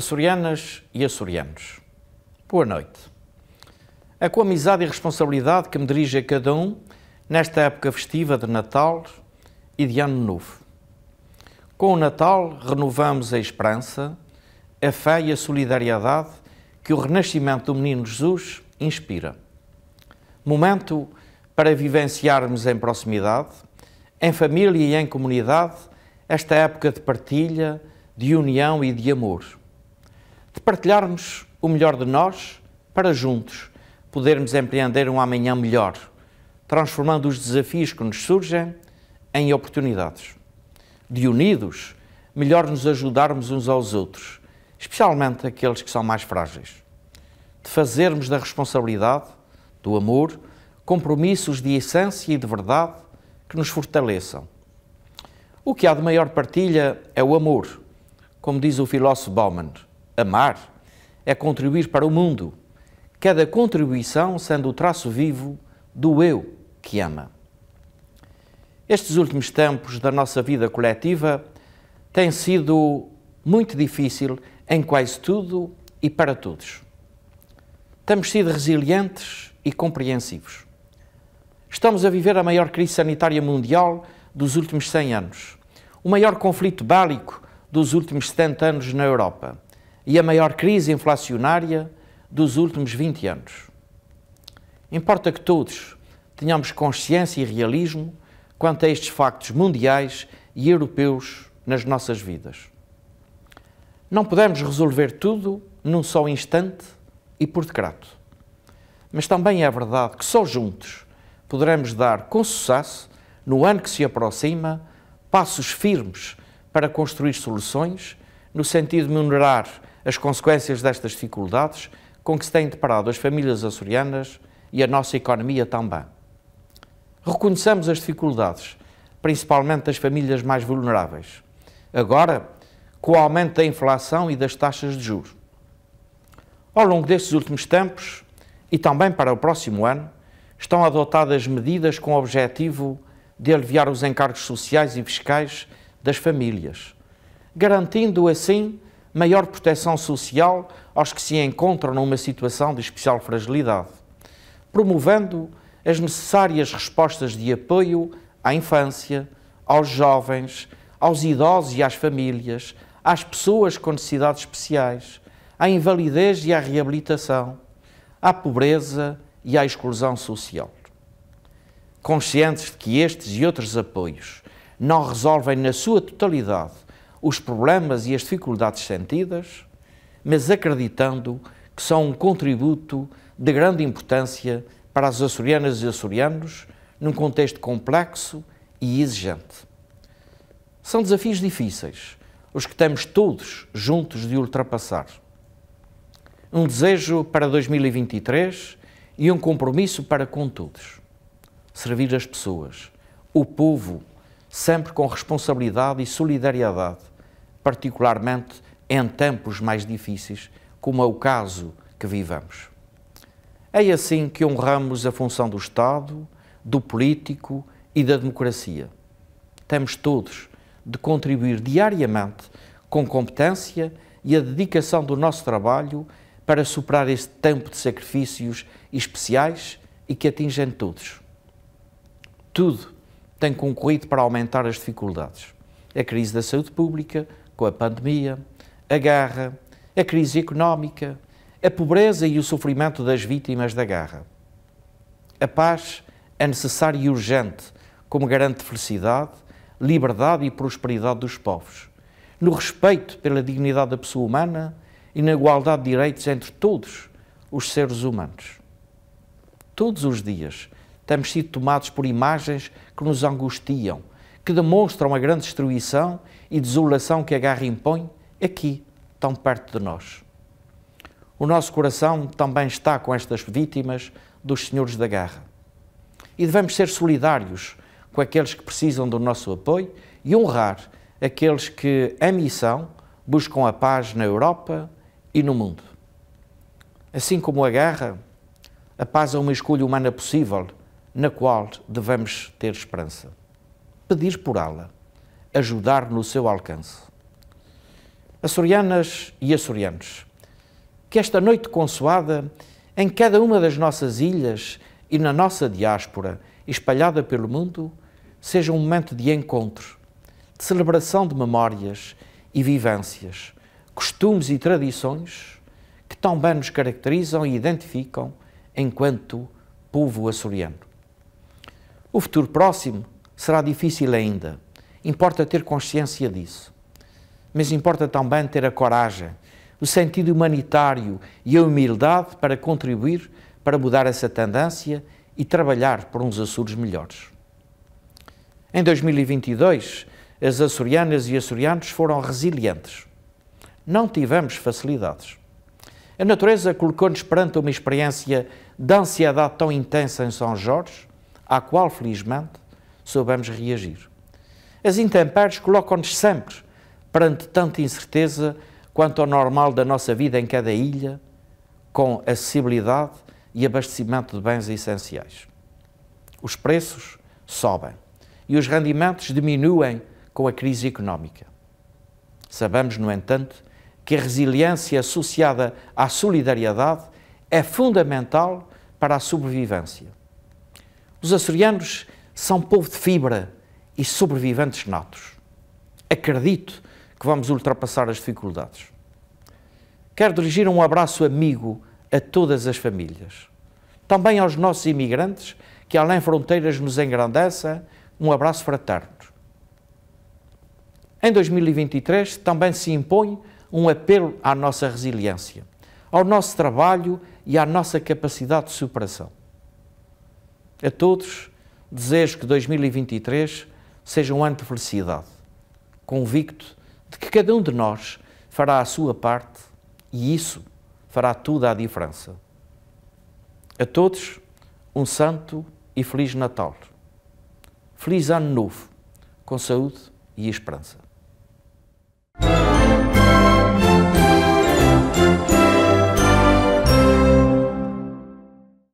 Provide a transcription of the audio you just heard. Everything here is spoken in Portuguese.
Açorianas e açorianos, boa noite. É com amizade e responsabilidade que me dirige a cada um nesta época festiva de Natal e de Ano Novo. Com o Natal renovamos a esperança, a fé e a solidariedade que o renascimento do Menino Jesus inspira. Momento para vivenciarmos em proximidade, em família e em comunidade, esta época de partilha, de união e de amor de partilharmos o melhor de nós para juntos podermos empreender um amanhã melhor, transformando os desafios que nos surgem em oportunidades. De unidos, melhor nos ajudarmos uns aos outros, especialmente aqueles que são mais frágeis. De fazermos da responsabilidade, do amor, compromissos de essência e de verdade que nos fortaleçam. O que há de maior partilha é o amor, como diz o filósofo Bauman amar, é contribuir para o mundo, cada contribuição sendo o traço vivo do eu que ama. Estes últimos tempos da nossa vida coletiva têm sido muito difícil em quase tudo e para todos. Temos sido resilientes e compreensivos. Estamos a viver a maior crise sanitária mundial dos últimos 100 anos, o maior conflito bálico dos últimos 70 anos na Europa e a maior crise inflacionária dos últimos 20 anos. Importa que todos tenhamos consciência e realismo quanto a estes factos mundiais e europeus nas nossas vidas. Não podemos resolver tudo num só instante e por decreto. Mas também é verdade que só juntos poderemos dar com sucesso, no ano que se aproxima, passos firmes para construir soluções no sentido de melhorar as consequências destas dificuldades com que se têm deparado as famílias açorianas e a nossa economia também. Reconhecemos as dificuldades, principalmente das famílias mais vulneráveis, agora com o aumento da inflação e das taxas de juros. Ao longo destes últimos tempos e também para o próximo ano, estão adotadas medidas com o objetivo de aliviar os encargos sociais e fiscais das famílias, garantindo assim maior proteção social aos que se encontram numa situação de especial fragilidade, promovendo as necessárias respostas de apoio à infância, aos jovens, aos idosos e às famílias, às pessoas com necessidades especiais, à invalidez e à reabilitação, à pobreza e à exclusão social. Conscientes de que estes e outros apoios não resolvem na sua totalidade os problemas e as dificuldades sentidas, mas acreditando que são um contributo de grande importância para as açorianas e açorianos num contexto complexo e exigente. São desafios difíceis, os que temos todos juntos de ultrapassar. Um desejo para 2023 e um compromisso para com todos. Servir as pessoas, o povo, sempre com responsabilidade e solidariedade, particularmente em tempos mais difíceis, como é o caso que vivamos. É assim que honramos a função do Estado, do político e da democracia. Temos todos de contribuir diariamente com competência e a dedicação do nosso trabalho para superar este tempo de sacrifícios especiais e que atingem todos. Tudo tem concorrido para aumentar as dificuldades. A crise da saúde pública, com a pandemia, a guerra, a crise económica, a pobreza e o sofrimento das vítimas da guerra. A paz é necessária e urgente como garante felicidade, liberdade e prosperidade dos povos, no respeito pela dignidade da pessoa humana e na igualdade de direitos entre todos os seres humanos. Todos os dias temos sido tomados por imagens que nos angustiam, que demonstram a grande destruição e desolação que a guerra impõe aqui, tão perto de nós. O nosso coração também está com estas vítimas dos senhores da guerra. E devemos ser solidários com aqueles que precisam do nosso apoio e honrar aqueles que, em missão, buscam a paz na Europa e no mundo. Assim como a guerra, a paz é uma escolha humana possível, na qual devemos ter esperança pedir por ala, ajudar no seu alcance. Açorianas e açorianos, que esta noite consoada, em cada uma das nossas ilhas e na nossa diáspora, espalhada pelo mundo, seja um momento de encontro, de celebração de memórias e vivências, costumes e tradições que tão bem nos caracterizam e identificam enquanto povo açoriano. O futuro próximo será difícil ainda. Importa ter consciência disso. Mas importa também ter a coragem, o sentido humanitário e a humildade para contribuir para mudar essa tendência e trabalhar por uns Açores melhores. Em 2022, as açorianas e açorianos foram resilientes. Não tivemos facilidades. A natureza colocou-nos perante uma experiência de ansiedade tão intensa em São Jorge, à qual, felizmente, soubemos reagir. As intempéries colocam-nos sempre perante tanta incerteza quanto ao normal da nossa vida em cada ilha, com acessibilidade e abastecimento de bens essenciais. Os preços sobem e os rendimentos diminuem com a crise económica. Sabemos, no entanto, que a resiliência associada à solidariedade é fundamental para a sobrevivência. Os açorianos são povo de fibra e sobreviventes natos. Acredito que vamos ultrapassar as dificuldades. Quero dirigir um abraço amigo a todas as famílias. Também aos nossos imigrantes que além fronteiras nos engrandecem, um abraço fraterno. Em 2023 também se impõe um apelo à nossa resiliência, ao nosso trabalho e à nossa capacidade de superação. A todos, desejo que 2023 seja um ano de felicidade, convicto de que cada um de nós fará a sua parte e isso fará tudo a diferença. A todos, um santo e feliz Natal. Feliz Ano Novo, com saúde e esperança.